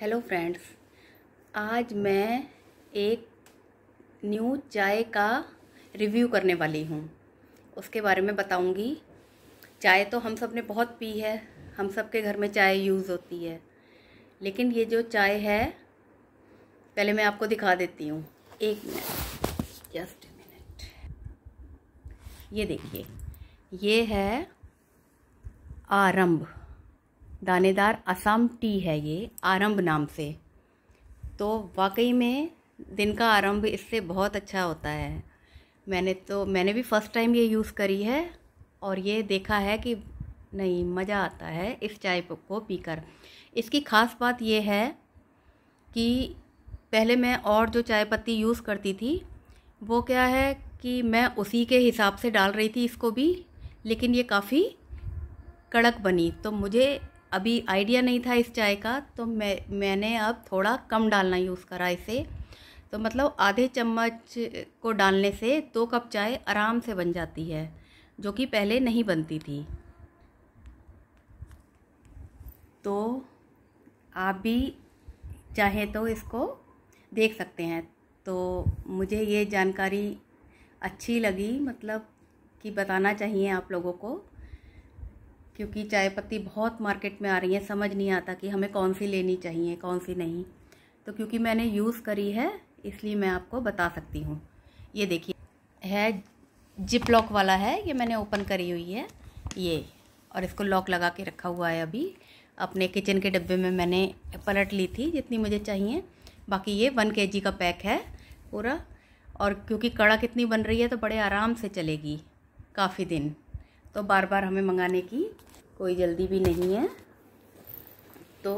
hello friends आज मैं एक न्यू चाय का रिव्यू करने वाली हूँ उसके बारे में बताऊँगी चाय तो हम सब ने बहुत पी है हम सब के घर में चाय यूज़ होती है लेकिन ये जो चाय है पहले मैं आपको दिखा देती हूँ एक मिनट जस्ट मिनट ये देखिए ये है आरंभ दानेदार असम टी है ये आरंभ नाम से तो वाकई में दिन का आरंभ इससे बहुत अच्छा होता है मैंने तो मैंने भी फ़र्स्ट टाइम ये यूज़ करी है और ये देखा है कि नहीं मज़ा आता है इस चाय को पीकर इसकी ख़ास बात यह है कि पहले मैं और जो चाय पत्ती यूज़ करती थी वो क्या है कि मैं उसी के हिसाब से डाल रही थी इसको भी लेकिन ये काफ़ी कड़क बनी तो मुझे अभी आइडिया नहीं था इस चाय का तो मैं मैंने अब थोड़ा कम डालना यूज़ करा इसे तो मतलब आधे चम्मच को डालने से दो कप चाय आराम से बन जाती है जो कि पहले नहीं बनती थी तो आप भी चाहें तो इसको देख सकते हैं तो मुझे ये जानकारी अच्छी लगी मतलब कि बताना चाहिए आप लोगों को क्योंकि चाय पत्ती बहुत मार्केट में आ रही है समझ नहीं आता कि हमें कौन सी लेनी चाहिए कौन सी नहीं तो क्योंकि मैंने यूज़ करी है इसलिए मैं आपको बता सकती हूँ ये देखिए है जिप लॉक वाला है ये मैंने ओपन करी हुई है ये और इसको लॉक लगा के रखा हुआ है अभी अपने किचन के डब्बे में मैंने पलट ली थी जितनी मुझे चाहिए बाकी ये वन के का पैक है पूरा और क्योंकि कड़ा कितनी बन रही है तो बड़े आराम से चलेगी काफ़ी दिन तो बार बार हमें मंगाने की कोई जल्दी भी नहीं है तो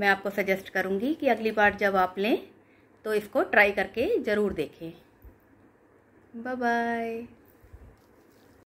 मैं आपको सजेस्ट करूँगी कि अगली बार जब आप लें तो इसको ट्राई करके ज़रूर देखें बाय बाय